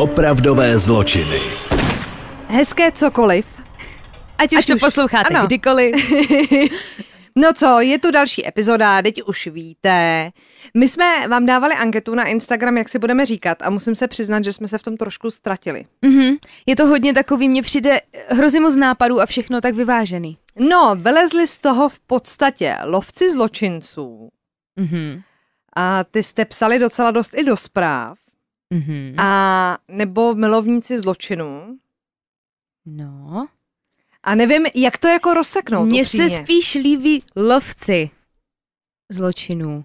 Opravdové zločiny. Hezké cokoliv. Ať už Ať to už. posloucháte ano. kdykoliv. No co, je tu další epizoda, teď už víte. My jsme vám dávali anketu na Instagram, jak si budeme říkat a musím se přiznat, že jsme se v tom trošku ztratili. Mm-hmm. Je to hodně takový, mně přijde hrozně moc nápadů a všechno tak vyvážený. No, vylezli z toho v podstatě lovci zločinců. Mm-hmm. A ty jste psali docela dost i do zpráv. Mm-hmm. A nebo milovníci zločinů. No. A nevím, jak to jako rozseknout. Mně se spíš líbí lovci zločinů.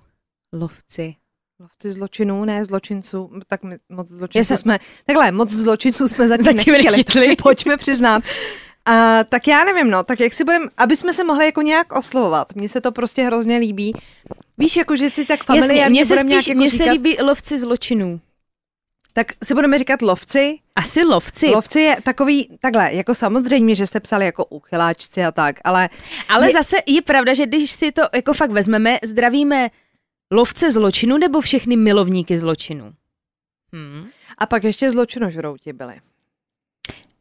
Lovci. Lovci zločinů, ne zločinců, tak my, moc zločinců jsem... jsme, takhle, moc zločinců jsme zatím, zatím nechtěli, to si pojďme přiznat. A, tak já nevím, no, tak jak si budeme, aby jsme se mohli jako nějak oslovovat, mně se to prostě hrozně líbí. Víš, jako že si tak familiárně Mně se, spíš, nějak jako mě se říkat... líbí lovci zločinů tak si budeme říkat lovci. Asi lovci. Lovci je takový, takhle, jako samozřejmě, že jste psali jako uchyláčci a tak, ale... Ale je... zase je pravda, že když si to jako fakt vezmeme, zdravíme lovce zločinu nebo všechny milovníky zločinu? Hmm. A pak ještě zločinožrouti byli.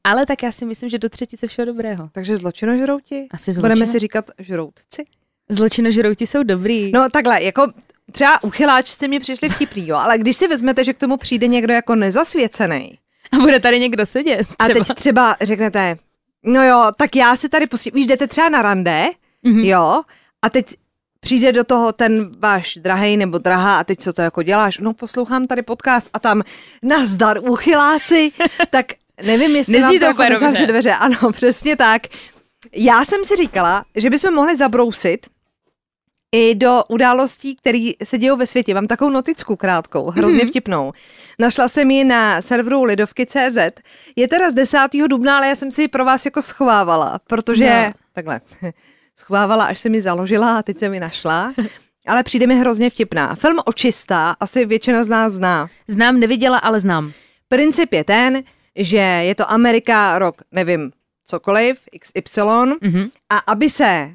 Ale tak já si myslím, že do třetí se všeho dobrého. Takže zločinožrouti? Asi zločino. Budeme si říkat žroutci? Zločinožrouti jsou dobrý. No takhle, jako třeba uchyláčci mi přišli vtipný, jo, ale když si vezmete, že k tomu přijde někdo jako nezasvěcený. A bude tady někdo sedět. Třeba. A teď třeba řeknete, no jo, tak já si tady pustím, víš, jdete třeba na rande, mm-hmm. jo, a teď přijde do toho ten váš drahej nebo drahá a teď co to jako děláš? No poslouchám tady podcast a tam nazdar uchyláci, tak nevím, jestli Nezdí vám to jako dveře. Ano, přesně tak. Já jsem si říkala, že bychom mohli zabrousit i do událostí, které se dějí ve světě. Mám takovou noticku krátkou, hrozně mm-hmm. vtipnou. Našla jsem ji na serveru lidovky.cz. Je teda z 10. dubna, ale já jsem si ji pro vás jako schovávala, protože... No. Takhle. Schovávala, až se mi založila a teď se mi našla. Ale přijde mi hrozně vtipná. Film očistá, asi většina z nás zná. Znám, neviděla, ale znám. Princip je ten, že je to Amerika, rok, nevím, cokoliv, XY. Mm-hmm. A aby se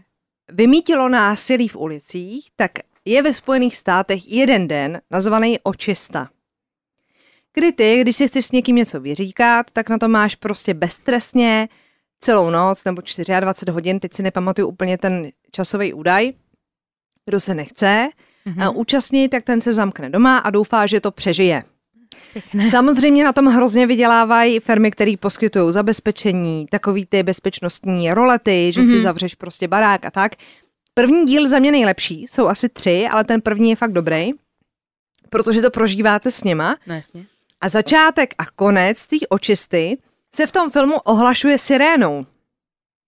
vymítilo násilí v ulicích, tak je ve Spojených státech jeden den nazvaný očista. Kdy ty, když si chceš s někým něco vyříkat, tak na to máš prostě beztresně celou noc nebo 24 hodin, teď si nepamatuju úplně ten časový údaj, kdo se nechce, mm-hmm. účastní, tak ten se zamkne doma a doufá, že to přežije. Pěkné. Samozřejmě na tom hrozně vydělávají firmy, které poskytují zabezpečení, takový ty bezpečnostní rolety, že mm-hmm. si mhm. zavřeš prostě barák a tak. První díl za mě nejlepší, jsou asi tři, ale ten první je fakt dobrý, protože to prožíváte s něma. No jasně. A začátek a konec té očisty se v tom filmu ohlašuje sirénou.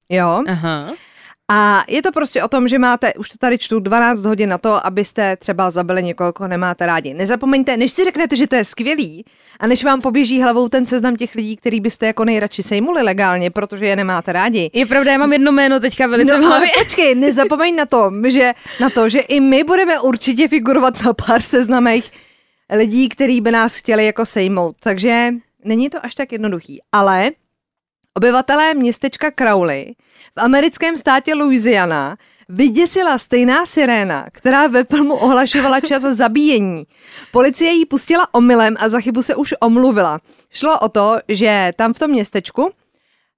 Jo? Aha. A je to prostě o tom, že máte, už to tady čtu, 12 hodin na to, abyste třeba zabili někoho, koho nemáte rádi. Nezapomeňte, než si řeknete, že to je skvělý, a než vám poběží hlavou ten seznam těch lidí, který byste jako nejradši sejmuli legálně, protože je nemáte rádi. Je pravda, já mám jedno jméno teďka velice no, ale počkej, nezapomeň na to, že, na to, že i my budeme určitě figurovat na pár seznamech lidí, který by nás chtěli jako sejmout. Takže není to až tak jednoduchý. Ale obyvatelé městečka Crowley v americkém státě Louisiana vyděsila stejná siréna, která ve filmu ohlašovala čas zabíjení. Policie ji pustila omylem a za chybu se už omluvila. Šlo o to, že tam v tom městečku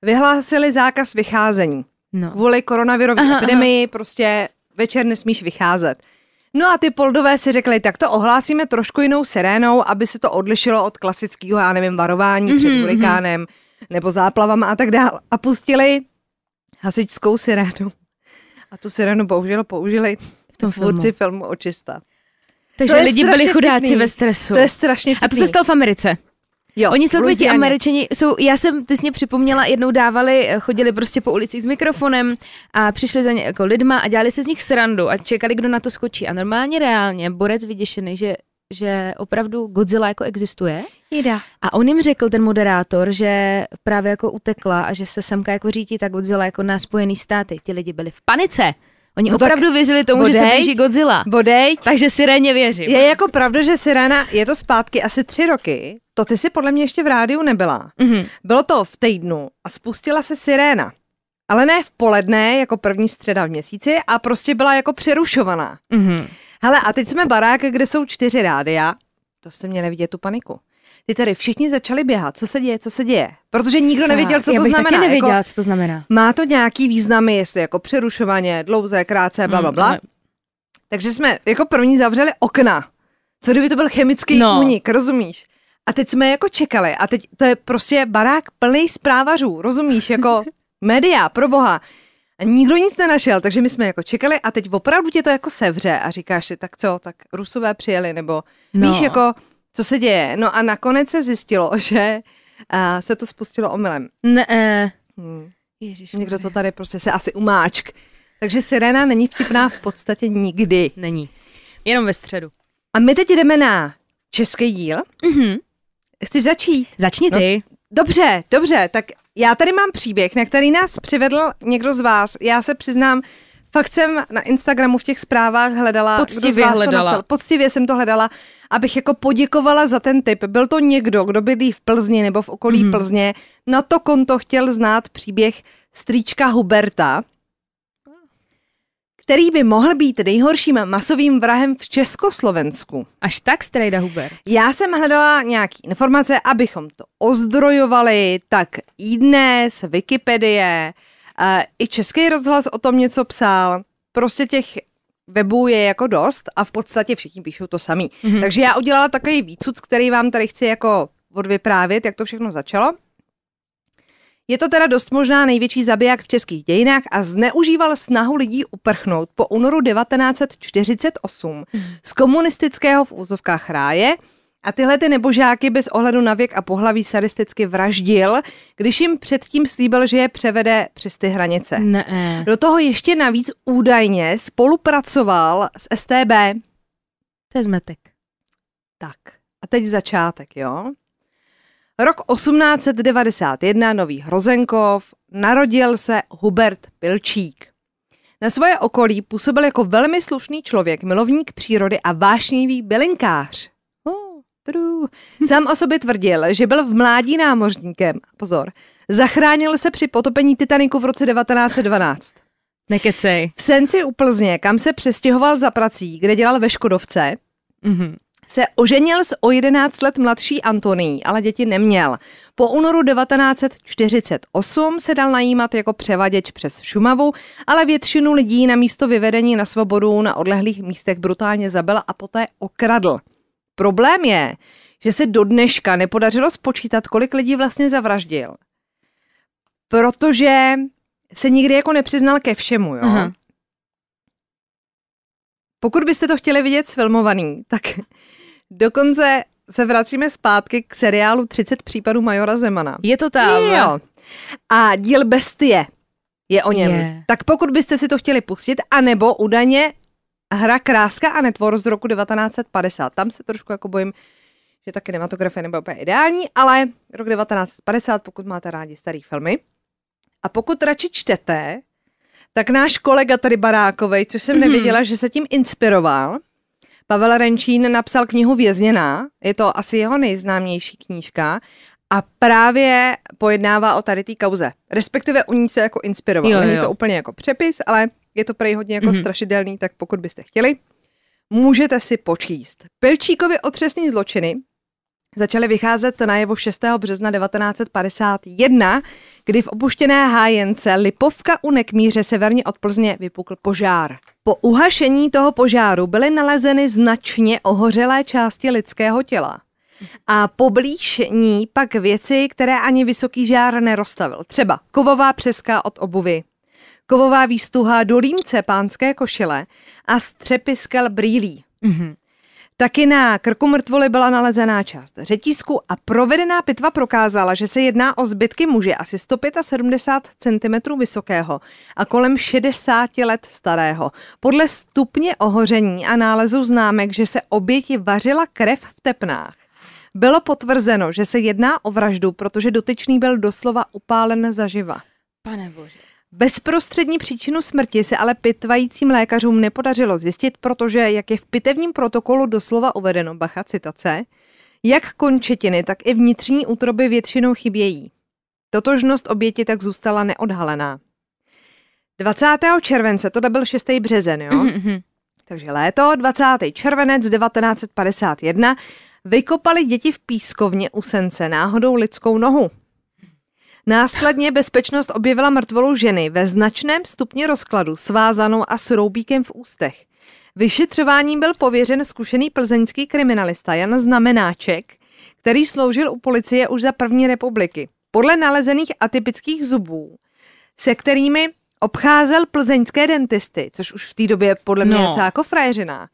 vyhlásili zákaz vycházení. No. Kvůli koronavirové epidemii aha. prostě večer nesmíš vycházet. No a ty poldové si řekli, tak to ohlásíme trošku jinou sirénou, aby se to odlišilo od klasického, já nevím, varování mm-hmm. před mhm, mhm. hurikánem nebo záplavama a tak dále. A pustili hasičskou sirénu. A tu sirénu bohužel použili v tom tvůrci filmu, filmu Očista. Takže lidi byli chudáci vtipný. ve stresu. To je strašně vtipný. A to se stalo v Americe. Jo, Oni celkově ti američani jsou, já jsem ty mě připomněla, jednou dávali, chodili prostě po ulicích s mikrofonem a přišli za ně jako lidma a dělali se z nich srandu a čekali, kdo na to skočí. A normálně reálně borec vyděšený, že že opravdu Godzilla jako existuje. Jida. A on jim řekl, ten moderátor, že právě jako utekla a že se semka jako řítí ta Godzilla jako na Spojený státy. Ti lidi byli v panice. Oni no opravdu věřili tomu, bodejť, že se blíží Godzilla. Bodejť. Takže Siréně věřím. Je jako pravda, že Siréna, je to zpátky asi tři roky, to ty si podle mě ještě v rádiu nebyla. Mm-hmm. Bylo to v týdnu a spustila se Siréna. Ale ne v poledne, jako první středa v měsíci, a prostě byla jako přerušovaná. Mm-hmm. Hele, a teď jsme barák, kde jsou čtyři rádia. To jste měli vidět tu paniku. Ty tady všichni začali běhat. Co se děje, co se děje? Protože nikdo nevěděl, co Já to znamená. Taky nevěděla, jako, co to znamená. Má to nějaký významy, jestli jako přerušovaně, dlouze, krátce, bla, bla, mm, bla. Mm, ale... Takže jsme jako první zavřeli okna. Co kdyby to byl chemický no. únik, rozumíš? A teď jsme jako čekali a teď to je prostě barák plný zprávařů, rozumíš, jako média, pro boha nikdo nic nenašel, takže my jsme jako čekali a teď opravdu tě to jako sevře a říkáš si, tak co, tak rusové přijeli, nebo no. víš jako, co se děje. No a nakonec se zjistilo, že a, se to spustilo omylem. Ne. Eh. Hmm. Ježiš, Někdo to tady prostě se asi umáčk. Takže sirena není vtipná v podstatě nikdy. Není. Jenom ve středu. A my teď jdeme na český díl. Mm-hmm. Chceš začít? Začni no. ty. No, dobře, dobře, tak já tady mám příběh, na který nás přivedl někdo z vás. Já se přiznám, Fakt jsem na Instagramu v těch zprávách hledala, Poctivě kdo z vás hledala. to napsal. Poctivě jsem to hledala, abych jako poděkovala za ten tip. Byl to někdo, kdo bydlí v Plzni nebo v okolí hmm. Plzně. Na to konto chtěl znát příběh strýčka Huberta, který by mohl být nejhorším masovým vrahem v Československu. Až tak, Strejda Huber? Já jsem hledala nějaké informace, abychom to ozdrojovali, tak i dnes, Wikipedie, eh, i Český rozhlas o tom něco psal. Prostě těch webů je jako dost a v podstatě všichni píšou to samý. Mm-hmm. Takže já udělala takový výcud, který vám tady chci jako odvyprávět, jak to všechno začalo. Je to teda dost možná největší zabiják v českých dějinách a zneužíval snahu lidí uprchnout po únoru 1948 z komunistického v úzovkách ráje a tyhle ty nebožáky bez ohledu na věk a pohlaví sadisticky vraždil, když jim předtím slíbil, že je převede přes ty hranice. Ne. Do toho ještě navíc údajně spolupracoval s STB. To je zmetek. Tak. A teď začátek, jo? Rok 1891, Nový Hrozenkov, narodil se Hubert Pilčík. Na svoje okolí působil jako velmi slušný člověk, milovník přírody a vášnivý bylinkář. Sám o sobě tvrdil, že byl v mládí námořníkem. Pozor. Zachránil se při potopení Titaniku v roce 1912. Nekecej. V Senci u Plzně, kam se přestěhoval za prací, kde dělal ve Škodovce, mm-hmm se oženil s o 11 let mladší Antonií, ale děti neměl. Po únoru 1948 se dal najímat jako převaděč přes Šumavu, ale většinu lidí na místo vyvedení na svobodu na odlehlých místech brutálně zabil a poté okradl. Problém je, že se do dneška nepodařilo spočítat, kolik lidí vlastně zavraždil. Protože se nikdy jako nepřiznal ke všemu, jo. Aha. Pokud byste to chtěli vidět sfilmovaný, tak Dokonce se vracíme zpátky k seriálu 30 případů Majora Zemana. Je to tam. Jo. A díl Bestie je o něm. Je. Tak pokud byste si to chtěli pustit, anebo údajně hra Kráska a netvor z roku 1950. Tam se trošku jako bojím, že ta kinematografie nebyla úplně ideální, ale rok 1950, pokud máte rádi staré filmy. A pokud radši čtete, tak náš kolega tady Barákovej, což jsem mm-hmm. nevěděla, že se tím inspiroval, Pavel Renčín napsal knihu Vězněná, je to asi jeho nejznámější knížka a právě pojednává o tady té kauze. Respektive u ní se jako inspiroval. Jo, jo. Není to úplně jako přepis, ale je to prej hodně jako mm-hmm. strašidelný, tak pokud byste chtěli, můžete si počíst. Pelčíkovi otřesný zločiny začaly vycházet na jevo 6. března 1951, kdy v opuštěné hájence Lipovka u Nekmíře severně od Plzně vypukl požár. Po uhašení toho požáru byly nalezeny značně ohořelé části lidského těla. A poblíž ní pak věci, které ani vysoký žár nerozstavil. Třeba kovová přeska od obuvy, kovová výstuha do límce pánské košile a střepy skel brýlí. Mm-hmm. Taky na krku mrtvoly byla nalezená část řetízku a provedená pitva prokázala, že se jedná o zbytky muže asi 175 cm vysokého a kolem 60 let starého. Podle stupně ohoření a nálezu známek, že se oběti vařila krev v tepnách. Bylo potvrzeno, že se jedná o vraždu, protože dotyčný byl doslova upálen zaživa. Pane bože. Bezprostřední příčinu smrti se ale pitvajícím lékařům nepodařilo zjistit, protože, jak je v pitevním protokolu doslova uvedeno, bacha citace, jak končetiny, tak i vnitřní útroby většinou chybějí. Totožnost oběti tak zůstala neodhalená. 20. července, to byl 6. březen, jo? Mm-hmm. Takže léto, 20. červenec 1951, vykopali děti v pískovně u Sence náhodou lidskou nohu. Následně bezpečnost objevila mrtvolu ženy ve značném stupni rozkladu, svázanou a s roubíkem v ústech. Vyšetřováním byl pověřen zkušený plzeňský kriminalista Jan Znamenáček, který sloužil u policie už za první republiky. Podle nalezených atypických zubů, se kterými obcházel plzeňské dentisty, což už v té době podle mě no. docela jako frajeřina,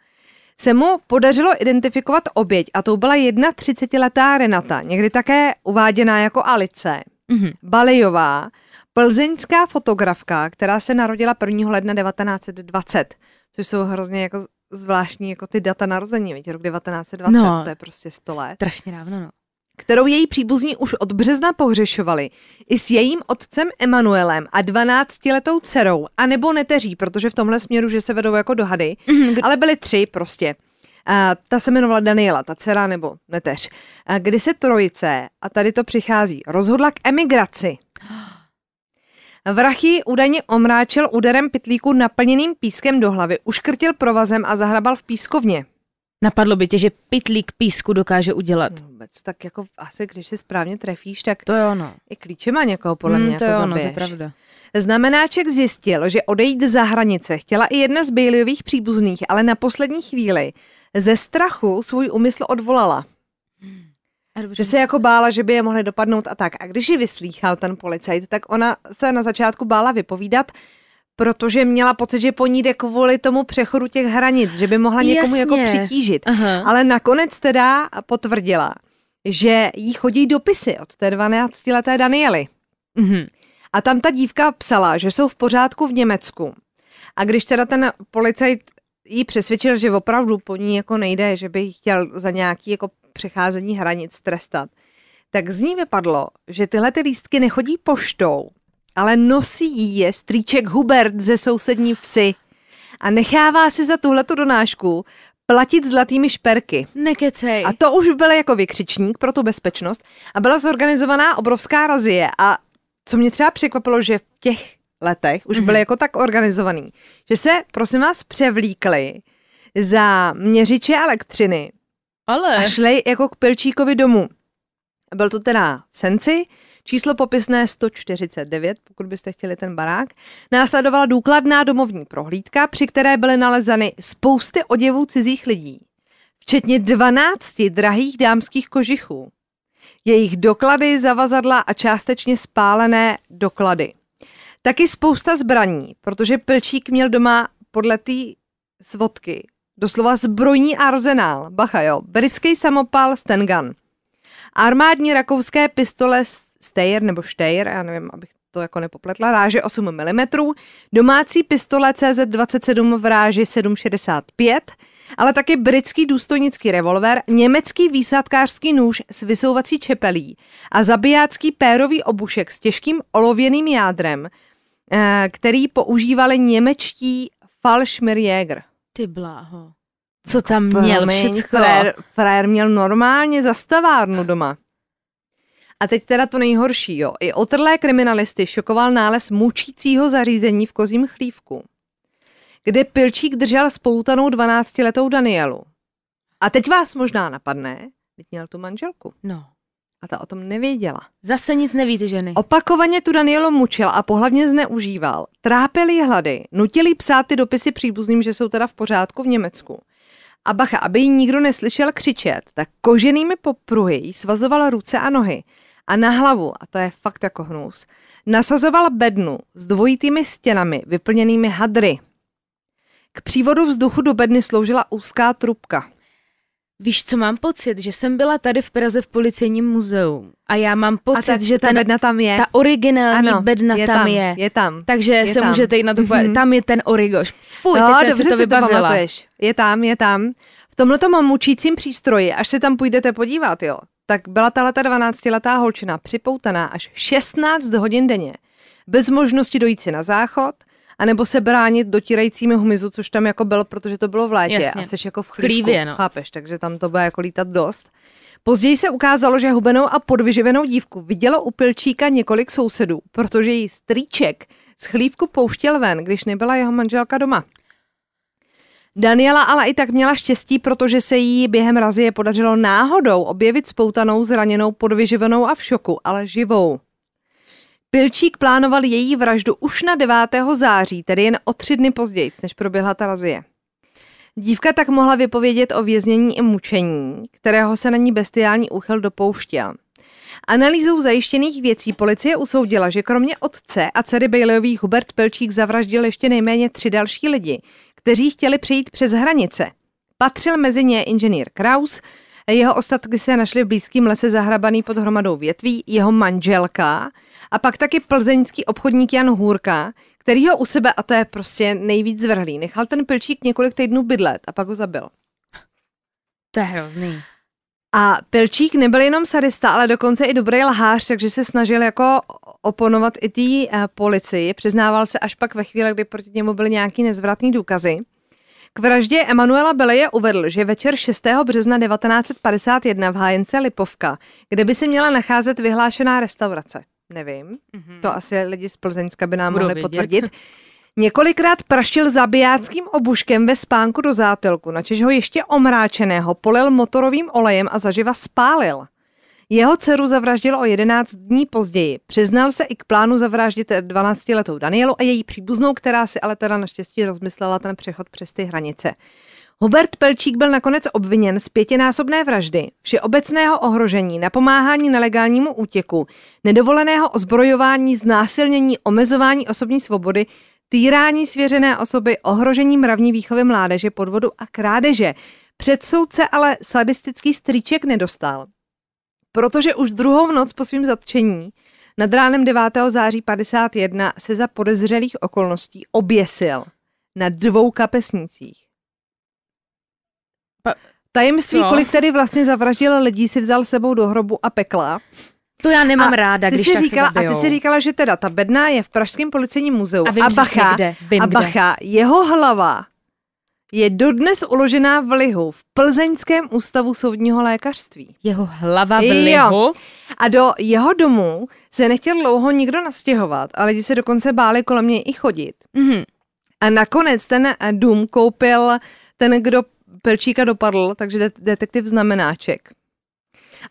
se mu podařilo identifikovat oběť a to byla 31-letá Renata, někdy také uváděná jako Alice mm-hmm. Balejová, plzeňská fotografka, která se narodila 1. ledna 1920, což jsou hrozně jako zvláštní jako ty data narození, víte, rok 1920, no, to je prostě 100 let. Strašně dávno, no. Kterou její příbuzní už od března pohřešovali. I s jejím otcem Emanuelem a 12-letou dcerou, anebo neteří, protože v tomhle směru, že se vedou jako dohady, mm-hmm. ale byly tři prostě. A ta se jmenovala Daniela, ta dcera nebo neteř. A kdy se trojice, a tady to přichází, rozhodla k emigraci. Vrachy údajně omráčil úderem pitlíku naplněným pískem do hlavy, uškrtil provazem a zahrabal v pískovně. Napadlo by tě, že pitlík písku dokáže udělat? No, vůbec, tak jako asi, když se správně trefíš, tak to je ono. i klíče má někoho podle hmm, mě mm, to jako je ono, to je pravda. Znamenáček zjistil, že odejít za hranice chtěla i jedna z Baileyových příbuzných, ale na poslední chvíli ze strachu svůj úmysl odvolala. Hmm. Dobře. Že se jako bála, že by je mohly dopadnout a tak. A když ji vyslýchal ten policajt, tak ona se na začátku bála vypovídat, protože měla pocit, že po ní jde kvůli tomu přechodu těch hranic, že by mohla někomu jako Jasně. jako přitížit. Aha. Ale nakonec teda potvrdila, že jí chodí dopisy od té 12-leté Daniely. Mhm. A tam ta dívka psala, že jsou v pořádku v Německu. A když teda ten policajt jí přesvědčil, že opravdu po ní jako nejde, že by chtěl za nějaký jako přecházení hranic trestat, tak z ní vypadlo, že tyhle ty lístky nechodí poštou, ale nosí je strýček Hubert ze sousední vsi a nechává si za tuhletu donášku platit zlatými šperky. Nekecej. A to už byl jako vykřičník pro tu bezpečnost a byla zorganizovaná obrovská razie a co mě třeba překvapilo, že v těch letech už mm-hmm. byly jako tak organizovaný, že se, prosím vás, převlíkli za měřiče elektřiny Ale. a šli jako k Pilčíkovi domů. Byl to teda v Senci, Číslo popisné 149, pokud byste chtěli ten barák. Následovala důkladná domovní prohlídka, při které byly nalezeny spousty oděvů cizích lidí, včetně 12 drahých dámských kožichů. Jejich doklady, zavazadla a částečně spálené doklady. Taky spousta zbraní, protože Plčík měl doma podle té svodky doslova zbrojní arzenál, bacha jo, britský samopal Stengan, armádní rakouské pistole Steyr nebo Steyr, já nevím, abych to jako nepopletla, ráže 8 mm, domácí pistole CZ27 v ráži 7,65, ale taky britský důstojnický revolver, německý výsadkářský nůž s vysouvací čepelí a zabijácký pérový obušek s těžkým olověným jádrem, eh, který používali němečtí falšmirjäger. Ty bláho. Co tam jako měl Promiň, všecko? Frér, frér měl normálně zastavárnu doma. A teď teda to nejhorší, jo. I otrlé kriminalisty šokoval nález mučícího zařízení v kozím chlívku, kde Pilčík držel spoutanou 12-letou Danielu. A teď vás možná napadne, teď měl tu manželku. No. A ta o tom nevěděla. Zase nic nevíte, ženy. Opakovaně tu Danielu mučil a pohlavně zneužíval. Trápili hlady, nutili psát ty dopisy příbuzným, že jsou teda v pořádku v Německu. A bacha, aby ji nikdo neslyšel křičet, tak koženými popruhy jí svazovala ruce a nohy a na hlavu, a to je fakt jako hnus, nasazoval bednu s dvojitými stěnami vyplněnými hadry. K přívodu vzduchu do bedny sloužila úzká trubka. Víš, co mám pocit? Že jsem byla tady v Praze v policejním muzeu. A já mám pocit, a že ta ten, bedna tam je. Ta originální ano, bedna je tam, tam je. Je tam. Takže je se tam. můžete jít na to mm-hmm. Tam je ten origoš. Fuj, no, teď dobře si to, si to Je tam, je tam. V tomhle mám mučícím přístroji, až se tam půjdete podívat, jo tak byla tahleta 12-letá holčina připoutaná až 16 hodin denně, bez možnosti dojít si na záchod, anebo se bránit dotírajícími hmyzu, což tam jako bylo, protože to bylo v létě Jasně. a jsi jako v chlívku, Klívě, no. chápeš, takže tam to bude jako lítat dost. Později se ukázalo, že hubenou a podvyživenou dívku vidělo u pilčíka několik sousedů, protože její strýček z chlívku pouštěl ven, když nebyla jeho manželka doma. Daniela ale i tak měla štěstí, protože se jí během razie podařilo náhodou objevit spoutanou, zraněnou, podvyživenou a v šoku, ale živou. Pilčík plánoval její vraždu už na 9. září, tedy jen o tři dny později, než proběhla ta razie. Dívka tak mohla vypovědět o věznění i mučení, kterého se na ní bestiální úchyl dopouštěl. Analýzou zajištěných věcí policie usoudila, že kromě otce a dcery Bejlejových Hubert Pelčík zavraždil ještě nejméně tři další lidi, kteří chtěli přejít přes hranice. Patřil mezi ně inženýr Kraus, jeho ostatky se našly v blízkém lese zahrabaný pod hromadou větví, jeho manželka a pak taky plzeňský obchodník Jan Hůrka, který ho u sebe, a to je prostě nejvíc zvrhlý, nechal ten pilčík několik týdnů bydlet a pak ho zabil. To je hrozný. A Pelčík nebyl jenom sadista, ale dokonce i dobrý lhář, takže se snažil jako oponovat i té uh, eh, policii. Přiznával se až pak ve chvíli, kdy proti němu byly nějaký nezvratný důkazy. K vraždě Emanuela Beleje uvedl, že večer 6. března 1951 v hájence Lipovka, kde by se měla nacházet vyhlášená restaurace. Nevím, mm-hmm. to asi lidi z Plzeňska by nám Budu mohli vidět. potvrdit. Několikrát prašil zabijáckým obuškem ve spánku do zátelku, načež ho ještě omráčeného polil motorovým olejem a zaživa spálil. Jeho dceru zavraždil o 11 dní později. Přiznal se i k plánu zavraždit 12-letou Danielu a její příbuznou, která si ale teda naštěstí rozmyslela ten přechod přes ty hranice. Hubert Pelčík byl nakonec obviněn z pětinásobné vraždy, všeobecného ohrožení, napomáhání nelegálnímu útěku, nedovoleného ozbrojování, znásilnění, omezování osobní svobody, týrání svěřené osoby, ohrožení mravní výchovy mládeže, podvodu a krádeže. Před soudce ale sadistický strýček nedostal, protože už druhou noc po svým zatčení nad ránem 9. září 51 se za podezřelých okolností oběsil na dvou kapesnicích. Tajemství, no. kolik tedy vlastně zavraždil lidí, si vzal sebou do hrobu a pekla. To já nemám a ráda, ty když jsi tak říkala, A ty si říkala, že teda ta bedna je v Pražském policejním muzeu. A, vím a bacha, kde, vím a bacha, jeho hlava je dodnes uložená v lihu v Plzeňském ústavu soudního lékařství. Jeho hlava v lihu? Jo. A do jeho domu se nechtěl dlouho nikdo nastěhovat ale lidi se dokonce báli kolem něj i chodit. Mm-hmm. A nakonec ten eh, dům koupil ten, kdo Pelčíka dopadl, takže detektiv Znamenáček.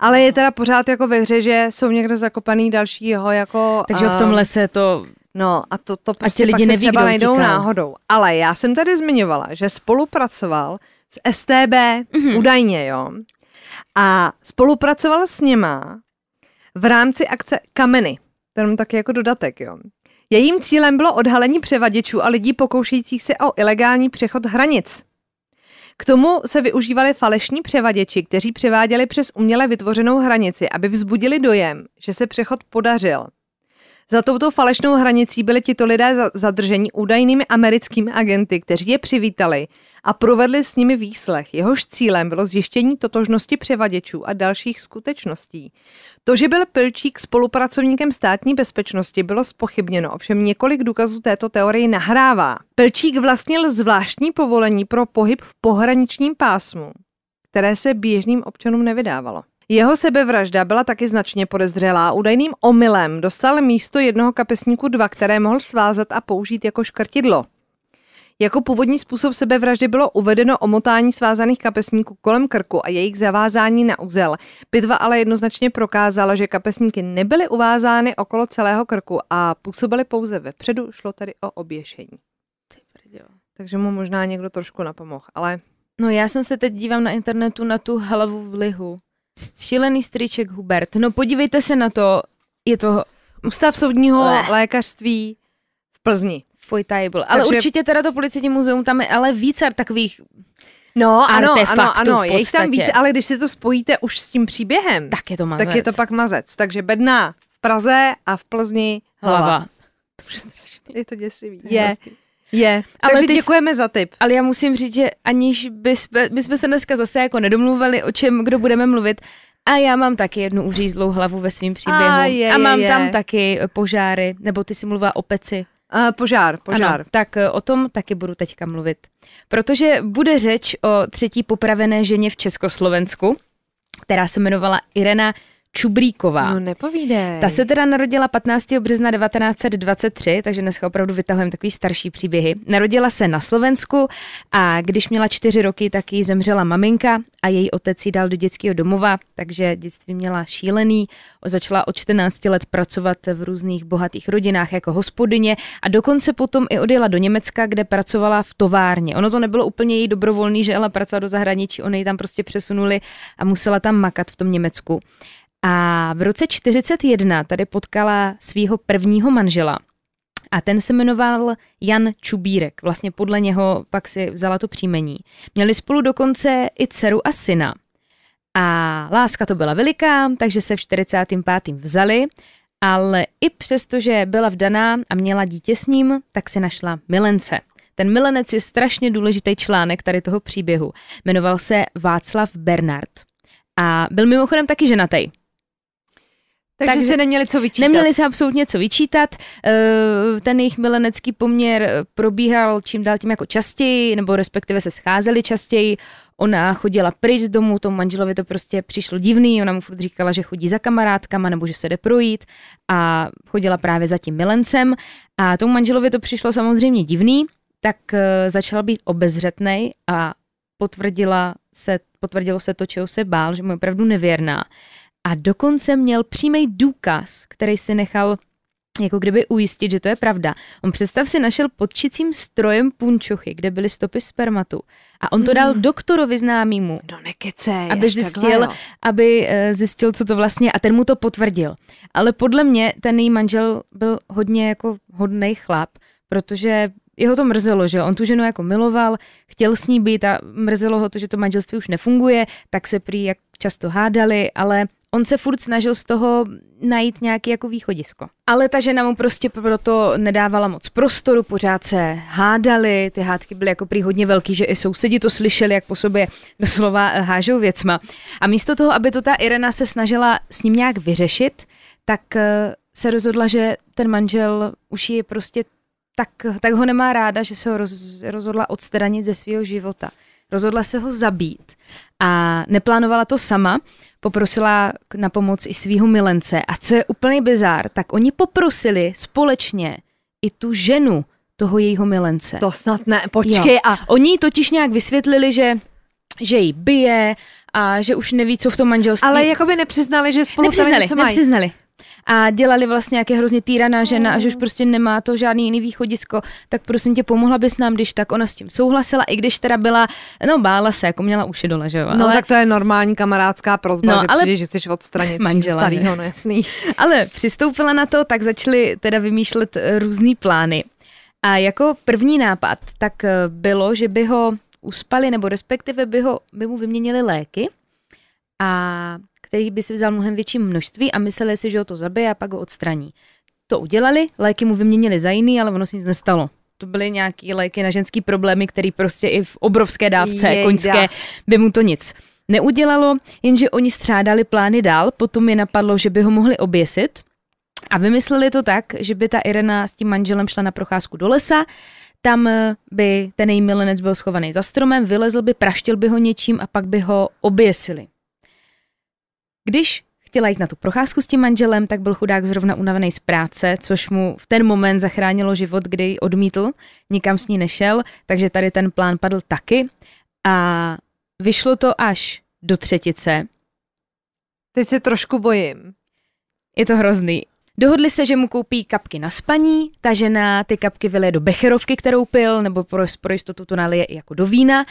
Ale je teda pořád jako ve hře, že jsou někde zakopaný další jeho jako... Takže um, v tom eh, lese to... No a to, to prostě lidi pak neví, třeba najdou utíkal. náhodou. Ale já jsem tady zmiňovala, že spolupracoval s STB, mm-hmm. údajně, jo. A spolupracoval s něma v rámci akce Kameny. To jenom taky jako dodatek, jo. Jejím cílem bylo odhalení převaděčů a lidí pokoušejících se o ilegální přechod hranic. K tomu se využívali falešní převaděči, kteří převáděli přes uměle vytvořenou hranici, aby vzbudili dojem, že se přechod podařil. Za touto falešnou hranicí byli tito lidé zadrženi údajnými americkými agenty, kteří je přivítali a provedli s nimi výslech. Jehož cílem bylo zjištění totožnosti převaděčů a dalších skutečností. To, že byl Pilčík spolupracovníkem státní bezpečnosti, bylo spochybněno, ovšem několik důkazů této teorii nahrává. Pilčík vlastnil zvláštní povolení pro pohyb v pohraničním pásmu, které se běžným občanům nevydávalo. Jeho sebevražda byla taky značně podezřelá. Údajným omylem dostal místo jednoho kapesníku dva, které mohl svázat a použít jako škrtidlo. Jako původní způsob sebevraždy bylo uvedeno omotání svázaných kapesníků kolem krku a jejich zavázání na uzel. Pitva ale jednoznačně prokázala, že kapesníky nebyly uvázány okolo celého krku a působily pouze vepředu, šlo tedy o oběšení. Takže mu možná někdo trošku napomohl, ale... No já jsem se teď dívám na internetu na tu hlavu v lihu. Šilený striček Hubert. No podívejte se na to, je to... Ústav soudního Le. lékařství v Plzni. Fuj, Ale Takže... určitě teda to policejní muzeum tam je ale více takových No, ano, ano, ano, je jich tam víc, ale když si to spojíte už s tím příběhem, tak je to, mazec. Tak je to pak mazec. Takže bedna v Praze a v Plzni hlava. hlava. Je to děsivý. Je. Vlastně. Je. Ale Takže ty, děkujeme za tip. Ale já musím říct, že aniž bychom, bychom se dneska zase jako nedomluvili, o čem, kdo budeme mluvit, a já mám taky jednu uřízlou hlavu ve svém příběhu. A, je, a mám je. tam taky eh, požáry, nebo ty si mluvila o peci. A eh, požár, požár. Ano, tak eh, o tom taky budu teďka mluvit. Protože bude řeč o třetí popravené ženě v Československu, která se jmenovala Irena Čubríková. No nepovídej. Ta se teda narodila 15. března 1923, takže dneska opravdu vytahujeme takový starší příběhy. Narodila se na Slovensku a když měla čtyři roky, tak jí zemřela maminka a její otec ji dal do dětského domova, takže dětství měla šílený. Začala od 14 let pracovat v různých bohatých rodinách jako hospodyně a dokonce potom i odjela do Německa, kde pracovala v továrně. Ono to nebylo úplně její dobrovolný, že ale pracovala do zahraničí, oni ji tam prostě přesunuli a musela tam makat v tom Německu. A v roce 41 tady potkala svého prvního manžela. A ten se jmenoval Jan Čubírek. Vlastně podle něho pak si vzala to příjmení. Měli spolu dokonce i dceru a syna. A láska to byla veliká, takže se v 45. vzali, ale i přesto, že byla vdaná a měla dítě s ním, tak si našla milence. Ten milenec je strašně důležitý článek tady toho příběhu. Jmenoval se Václav Bernard. A byl mimochodem taky ženatý. Takže, Takže se neměli co vyčítat. Neměli se absolutně co vyčítat. Eh, ten jejich milenecký poměr eh, probíhal čím dál tím jako častěji, nebo respektive se scházeli častěji. Ona chodila pryč z domu, tomu manželovi to prostě přišlo divný, ona mu furt říkala, že chodí za kamarádkama nebo že se jde projít a chodila právě za tím milencem a tomu manželovi to přišlo samozřejmě divný, tak eh, začal být obezřetnej a potvrdila se, potvrdilo se to, čeho se bál, že mu je opravdu nevěrná a dokonce měl přímý důkaz, který si nechal jako kdyby ujistit, že to je pravda. On představ si našel pod čicím strojem punčochy, kde byly stopy spermatu. A on to dal hmm. doktorovi známýmu. No nekecej, aby zjistil, takhle, aby eh, zjistil, co to vlastně a ten mu to potvrdil. Ale podle mě ten její manžel byl hodně jako hodnej chlap, protože jeho to mrzelo, že on tu ženu jako miloval, chtěl s ní být a mrzelo ho to, že to manželství už nefunguje, tak se prý jak často hádali, ale on se furt snažil z toho najít nějaké jako východisko. Ale ta žena mu prostě proto nedávala moc prostoru, pořád se hádali, ty hádky byly jako prý hodně velký, že i sousedi to slyšeli, jak po sobě doslova eh, hážou věcma. A místo toho, aby to ta Irena se snažila s ním nějak vyřešit, tak eh, se rozhodla, že ten manžel už je prostě tak, tak ho nemá ráda, že se ho roz, rozhodla odstranit ze svého života. Rozhodla se ho zabít a neplánovala to sama, poprosila na pomoc i svého milence. A co je úplně bizár, tak oni poprosili společně i tu ženu toho jejího milence. To snad ne, počkej. Jo. A... Oni totiž nějak vysvětlili, že že jí bije a že už neví, co v tom manželství. Ale jako by nepřiznali, že spolu nepřiznali, něco mají. Nepřiznali, a dělali vlastně, jak je hrozně týraná žena a že už prostě nemá to žádný jiný východisko, tak prosím tě, pomohla bys nám, když tak ona s tím souhlasila, i když teda byla, no bála se, jako měla uši dole, že jo. No ale... tak to je normální kamarádská prozba, no, že ale... přijdeš, že chceš odstranit manžela, starýho, no jasný. ale přistoupila na to, tak začali teda vymýšlet eh, různé plány. A jako první nápad tak eh, bylo, že by ho uspali, nebo respektive by, ho, by mu vyměnili léky a který by si vzal mnohem větší množství a mysleli si, že ho to zabije a pak ho odstraní. To udělali, léky mu vyměnili za jiný, ale ono se nic nestalo to byly nějaké léky na ženský problémy, který prostě i v obrovské dávce Jejda. koňské by mu to nic neudělalo, jenže oni střádali plány dál, potom je napadlo, že by ho mohli oběsit a vymysleli to tak, že by ta Irena s tím manželem šla na procházku do lesa, tam eh, by ten její milenec byl schovaný za stromem, vylezl by, praštil by ho něčím a pak by ho oběsili. Když chtěla jít na tu procházku s tím manželem, tak byl chudák zrovna unavený z práce, což mu v ten moment zachránilo život, kdy odmítl, nikam s ní nešel, takže tady ten plán padl taky a vyšlo to až do třetice. Teď se trošku bojím. Je to hrozný. Dohodli se, že mu koupí kapky na spaní, ta žena ty kapky vyleje do becherovky, kterou pil, nebo pro, pro jistotu to nalije i jako do vína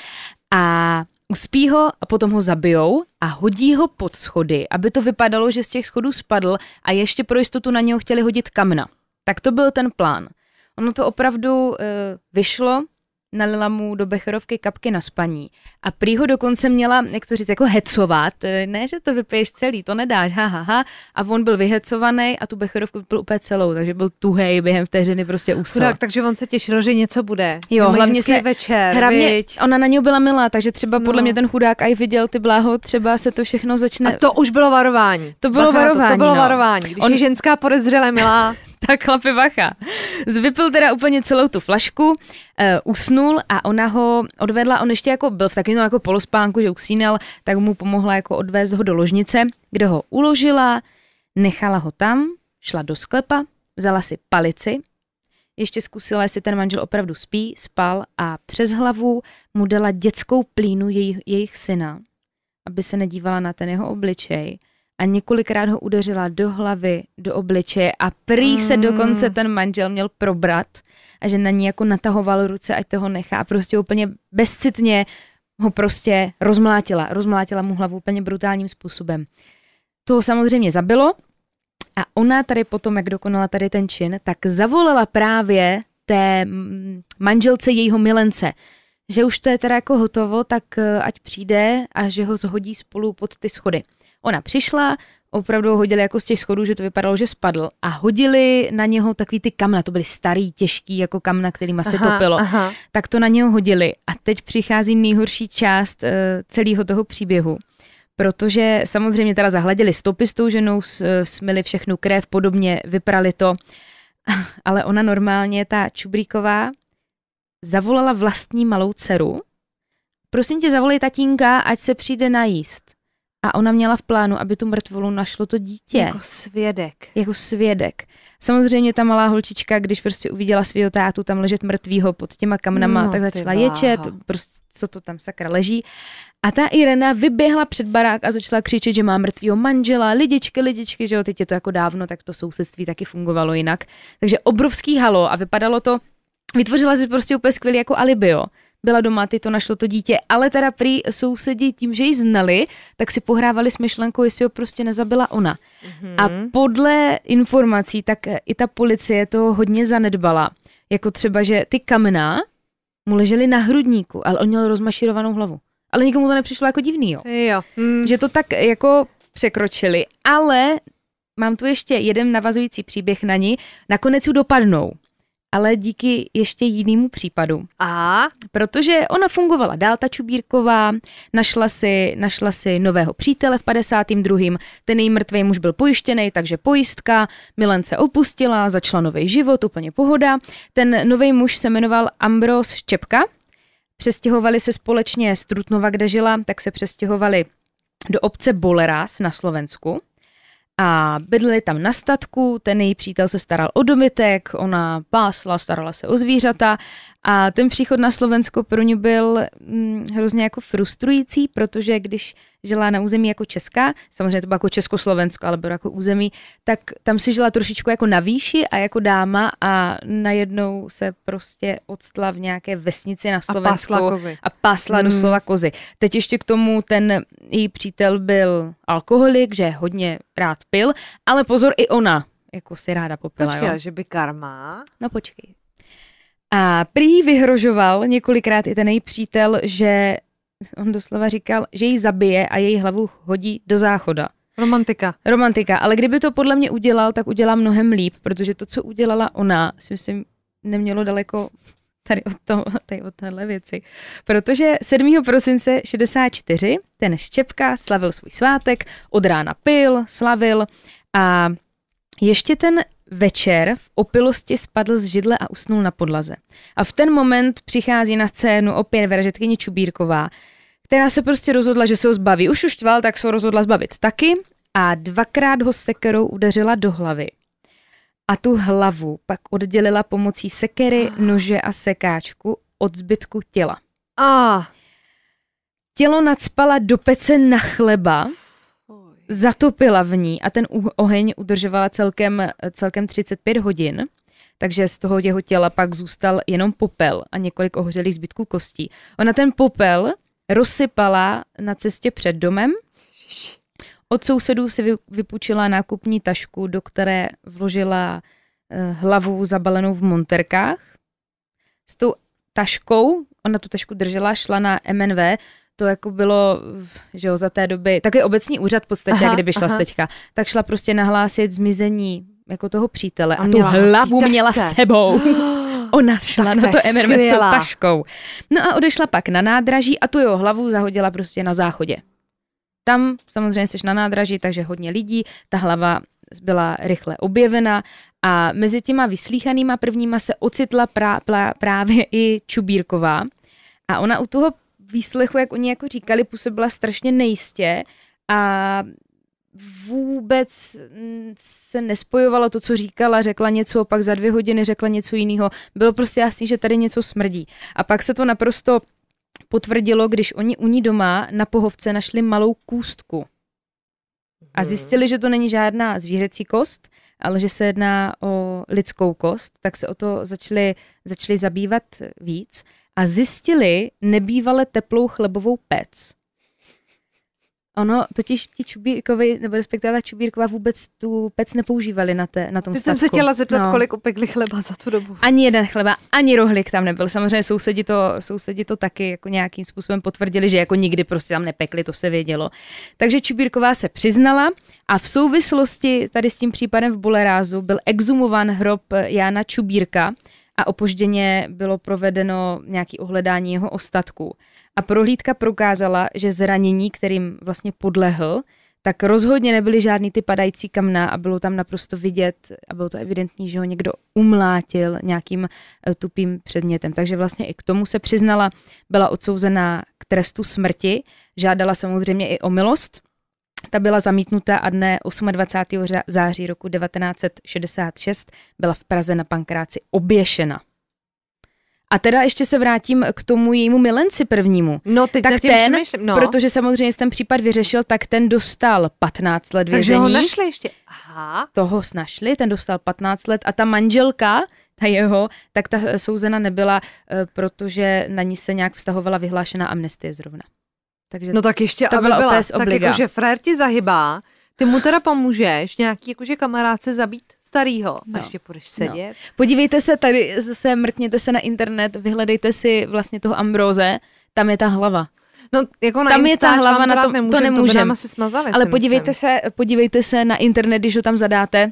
a uspí ho a potom ho zabijou a hodí ho pod schody, aby to vypadalo, že z těch schodů spadl a ještě pro jistotu na něho chtěli hodit kamna. Tak to byl ten plán. Ono to opravdu e, vyšlo, nalila mu do becherovky kapky na spaní. A prý ho dokonce měla, jak to říct, jako hecovat. E, ne, že to vypiješ celý, to nedáš, ha, ha, ha. A on byl vyhecovaný a tu becherovku byl úplně celou, takže byl tuhej během vteřiny prostě usel. Tak, takže on se těšil, že něco bude. Jo, hlavně se večer, hlavně, ona na něj byla milá, takže třeba no. podle mě ten chudák i viděl ty bláho, třeba se to všechno začne. A to už bylo varování. To bylo Bacha, varování. To, to bylo no. varování. Když On... je ženská podezřele milá, tak chlapi bacha. Zvypil teda úplně celou tu flašku, uh, usnul a ona ho odvedla, on ještě jako byl v takovém no, jako polospánku, že usínal, tak mu pomohla jako odvést ho do ložnice, kde ho uložila, nechala ho tam, šla do sklepa, vzala si palici, ještě zkusila, jestli ten manžel opravdu spí, spal a přes hlavu mu dala dětskou plínu jejich, jejich syna, aby se nedívala na ten jeho obličej a několikrát ho udeřila do hlavy, do obličeje a prý mm. se dokonce ten manžel měl probrat a že na ní jako natahoval ruce, ať toho nechá. Prostě úplně bezcitně ho prostě rozmlátila. Rozmlátila mu hlavu úplně brutálním způsobem. To ho samozřejmě zabilo a ona tady potom, jak dokonala tady ten čin, tak zavolala právě té mm, manželce jejího milence, že už to je teda jako hotovo, tak eh, ať přijde a že ho zhodí spolu pod ty schody. Ona přišla, opravdu ho hodili jako z těch schodů, že to vypadalo, že spadl a hodili na něho takový ty kamna, to byly starý, těžký jako kamna, kterýma se aha, topilo, aha. tak to na něho hodili a teď přichází nejhorší část uh, celého toho příběhu protože samozřejmě teda zahladili stopy s tou ženou, eh, smili všechnu krev, podobně, vyprali to, ale ona normálně, ta Čubríková, zavolala vlastní malou dceru. Prosím tě, zavolej tatínka, ať se přijde najíst a ona měla v plánu, aby tu mrtvolu našlo to dítě. Jako svědek. Jako svědek. Samozřejmě ta malá holčička, když prostě uviděla svého tátu tam ležet mrtvýho pod těma kamnama, no, tak začala ječet, prostě co to tam sakra leží. A ta Irena vyběhla před barák a začala křičet, že má mrtvýho manžela, lidičky, lidičky, že jo, teď je to jako dávno, tak to sousedství taky fungovalo jinak. Takže obrovský halo a vypadalo to, vytvořila si prostě úplně skvělý jako alibio byla doma, ty to našlo to dítě, ale teda prý sousedi tím, že ji znali, tak si pohrávali s myšlenkou, jestli ho prostě nezabila ona. Mm-hmm. A mhm. podle informací, tak i ta policie to hodně zanedbala. Jako třeba, že ty kamna mu ležely na hrudníku, ale on měl rozmaširovanou hlavu. Ale nikomu to nepřišlo jako divný, jo? jo. Mm. Že to tak jako překročili, ale mám tu ještě jeden navazující příběh na ní, nakonec ju dopadnou ale díky ještě jinému případu. A protože ona fungovala dál, ta Čubírková, našla si, našla si nového přítele v 52. Ten její mrtvý muž byl pojištěný, takže pojistka. Milence opustila, začala nový život, úplně pohoda. Ten nový muž se jmenoval Ambros Čepka. Přestěhovali se společně z Trutnova, kde žila, tak se přestěhovali do obce Boleras na Slovensku a bydleli tam na statku, ten její přítel se staral o domitek, ona pásla, starala se o zvířata a ten příchod na Slovensko pro ně byl hm, hrozně jako frustrující, protože když žila na území jako Česká, samozřejmě to bylo jako Československo, ale bylo jako území, tak tam si žila trošičku jako na výši a jako dáma a najednou se prostě odstla v nějaké vesnici na Slovensku. A pásla kozy. A pásla hmm. slova kozy. Teď ještě k tomu ten její přítel byl alkoholik, že hodně rád pil, ale pozor i ona jako si ráda popila. Počkej, jo? že by karma. No počkej, a prý vyhrožoval několikrát i ten její přítel, že on doslova říkal, že ji zabije a její hlavu hodí do záchoda. Romantika. Romantika, ale kdyby to podle mě udělal, tak udělá mnohem líp, protože to, co udělala ona, si myslím, nemělo daleko tady od, toho, tady od téhle věci. Protože 7. prosince 64 ten Štěpka slavil svůj svátek, od rána pil, slavil a ještě ten Večer v opilosti spadl z židle a usnul na podlaze. A v ten moment přichází na scénu opět vražetkyně Čubírková, která se prostě rozhodla, že se ho zbaví. Už už tval, tak se ho rozhodla zbavit taky a dvakrát ho sekerou udeřila do hlavy. A tu hlavu pak oddělila pomocí sekery, ah. nože a sekáčku od zbytku těla. A. Ah. Tělo nadspala do pece na chleba zatopila v ní a ten oheň udržovala celkem, celkem 35 hodin takže z toho jeho těla pak zůstal jenom popel a několik ohořelých zbytků kostí. Ona ten popel rozsypala na cestě před domem. Od sousedů si vypučila nákupní tašku, do které vložila eh, hlavu zabalenou v monterkách. S tou taškou, ona tu tašku držela, šla na MNV, to jako bylo, že jo, za té doby, taky obecní úřad v podstatě, aha, kdyby šla aha. teďka, tak šla prostě nahlásit zmizení jako toho přítele a, a tu hlavu měla s sebou. Ona šla tak na to, MRMS s taškou. No a odešla pak na nádraží a tu jeho hlavu zahodila prostě na záchodě. Tam samozřejmě jsi na nádraží, takže hodně lidí, ta hlava byla rychle objevena a mezi těma vyslíchanýma prvníma se ocitla prá, prá, právě i Čubírková. A ona u toho výslechu, jak oni jako říkali, působila strašně nejistě a vůbec mm, se nespojovalo to, co říkala, řekla něco, pak za dvě hodiny řekla něco jiného. Bylo prostě jasný, že tady něco smrdí. A pak se to naprosto potvrdilo, když oni u ní doma na pohovce našli malou kůstku. A mhm. zjistili, že to není žádná zvířecí kost, ale že se jedná o lidskou kost, tak se o to začali, začali zabývat víc a zjistili nebývale teplou chlebovou pec. Ono totiž ti čubírkovi, nebo respektive ta čubírková vůbec tu pec nepoužívali na, té, na tom Teď jsem se chtěla zeptat, no. kolik upekli chleba za tu dobu. Ani jeden chleba, ani rohlik tam nebyl. Samozřejmě sousedi to, sousedi to taky jako nějakým způsobem potvrdili, že jako nikdy prostě tam nepekli, to se vědělo. Takže Čubírková se přiznala a v souvislosti tady s tím případem v Bolerázu byl exumovan hrob Jana Čubírka, a opožděně bylo provedeno nějaké ohledání jeho ostatků. A prohlídka prokázala, že zranění, kterým vlastně podlehl, tak rozhodně nebyly žádný ty padající kamna a bylo tam naprosto vidět a bylo to evidentní, že ho někdo umlátil nějakým eh, tupým předmětem. Takže vlastně i k tomu se přiznala, byla odsouzená k trestu smrti, žádala samozřejmě i o milost ta byla zamítnuta a dne 28. září roku 1966 byla v Praze na pankráci oběšena. A teda ještě se vrátím k tomu jejímu milenci prvnímu. No, teď tak ten, no. protože samozřejmě ten případ vyřešil, tak ten dostal 15 let vězení. Takže ho našli ještě. Aha. Toho snašli, ten dostal 15 let a ta manželka, ta jeho, tak ta souzena nebyla, eh, protože na ní se nějak vztahovala vyhlášená amnestie zrovna. Takže no tak ještě, to aby byla, byla tak jakože frér ti zahybá, ty mu teda pomůžeš nějaký jakože kamarádce zabít starýho no. a ještě půjdeš no. sedět. No. Podívejte se tady, zase mrkněte se na internet, vyhledejte si vlastně toho Ambroze, tam je ta hlava. No, jako na tam je ta hlava, na tom, nemůžem, to nemůžeme. To smazali, Ale podívejte se, podívejte se na internet, když ho tam zadáte,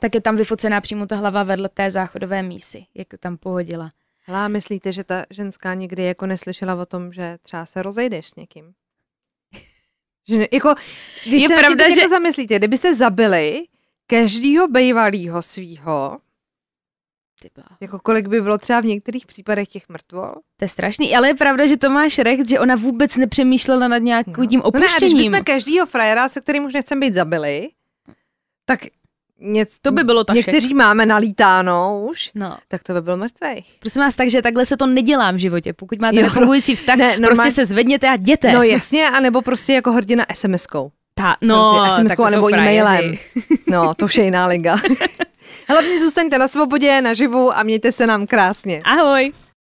tak je tam vyfocená přímo ta hlava vedle té záchodové mísy, jak tam pohodila. Hla, myslíte, že ta ženská někdy jako neslyšela o tom, že třeba se rozejdeš s někým? Že ne, jako, když je se pravda, že... Jako zamyslíte, kdybyste zabili každýho bejvalýho svýho, jako kolik by bylo třeba v některých případech těch mrtvol? To je strašný, ale je pravda, že to má Šrek, že ona vůbec nepřemýšlela nad nějakým no. tím opuštěním. No ne, a když bychom každýho frajera, se kterým už nechcem být zabili, tak něco, to by bylo tašek. Někteří máme nalítáno už, no. tak to by bylo mrtvej. Prosím vás, takže takhle se to nedělá v životě. Pokud máte jo, nefungující vztah, ne, normál... prostě se zvedněte a jděte. No jasně, anebo prostě jako hrdina SMS-kou. Ta, prostě no, sms nebo e-mailem. No, to už je jiná liga. Hlavně zůstaňte na svobodě, naživu a mějte se nám krásně. Ahoj.